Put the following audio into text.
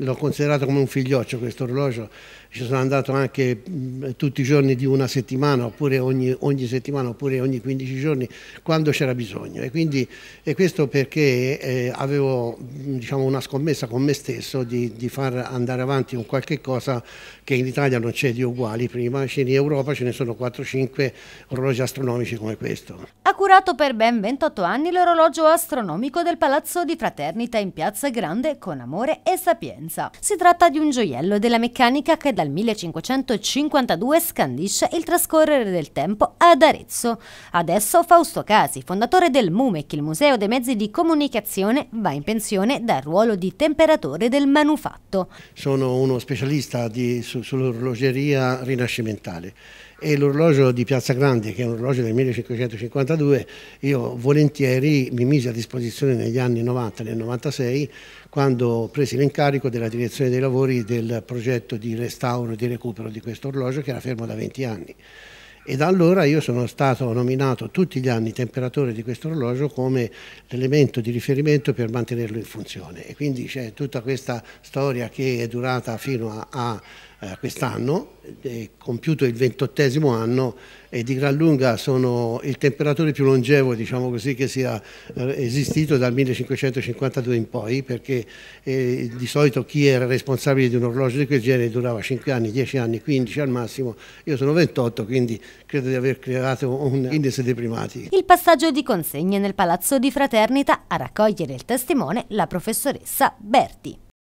L'ho considerato come un figlioccio questo orologio, ci sono andato anche mm, tutti i giorni di una settimana oppure ogni, ogni settimana oppure ogni 15 giorni quando c'era bisogno e, quindi, e, questo perché eh, avevo mm, diciamo, una scommessa con me stesso di, di, far andare avanti un qualche cosa che in Italia non c'è di uguali prima, in Europa ce ne sono 4-5 orologi astronomici come questo. Ha curato per ben 28 anni l'orologio astronomico del Palazzo di Fraternita in Piazza Grande con amore e sapienza partenza. Si tratta di un gioiello della meccanica che dal 1552 scandisce il trascorrere del tempo ad Arezzo. Adesso Fausto Casi, fondatore del MUMEC, il Museo dei Mezzi di Comunicazione, va in pensione dal ruolo di temperatore del manufatto. Sono uno specialista di, su, sull'orologeria rinascimentale e l'orologio di Piazza Grande, che è un orologio del 1552, io volentieri mi misi a disposizione negli anni 90 e 96 quando presi l'incarico della direzione dei lavori del progetto di restauro e di recupero di questo orologio che era fermo da 20 anni. E da allora io sono stato nominato tutti gli anni temperatore di questo orologio come l'elemento di riferimento per mantenerlo in funzione. E quindi c'è tutta questa storia che è durata fino a, a eh, quest'anno, compiuto il ventottesimo anno e di gran lunga sono il temperatore più longevo diciamo così, che sia eh, esistito dal 1552 in poi, perché eh, di solito chi era responsabile di un orologio di quel genere durava 5 anni, 10 anni, 15 al massimo, io sono 28 quindi credo di aver creato un indice dei primati. Il passaggio di consegne nel Palazzo di Fraternita a raccogliere il testimone la professoressa Berti.